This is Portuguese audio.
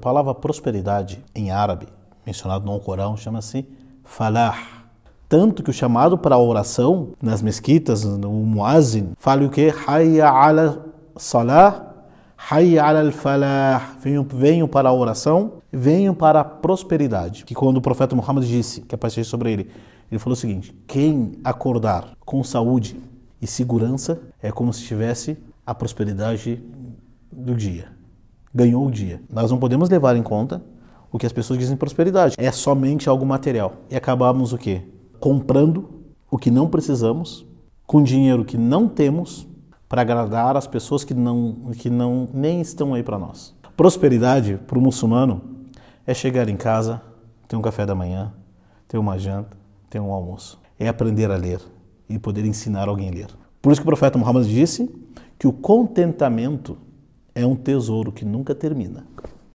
A palavra prosperidade em árabe, mencionado no Corão, chama-se falah. Tanto que o chamado para a oração nas mesquitas, no muazin, fala o que? Hayya ala salah, hayya ala al-falah. Venham, venham para a oração, venham para a prosperidade. Que quando o profeta Muhammad disse, que apareceu é sobre ele, ele falou o seguinte: quem acordar com saúde e segurança é como se tivesse a prosperidade do dia ganhou o dia. Nós não podemos levar em conta o que as pessoas dizem prosperidade. É somente algo material. E acabamos o quê? Comprando o que não precisamos, com dinheiro que não temos, para agradar as pessoas que não, que não nem estão aí para nós. Prosperidade para o muçulmano é chegar em casa, ter um café da manhã, ter uma janta, ter um almoço. É aprender a ler e poder ensinar alguém a ler. Por isso que o profeta Muhammad disse que o contentamento é um tesouro que nunca termina.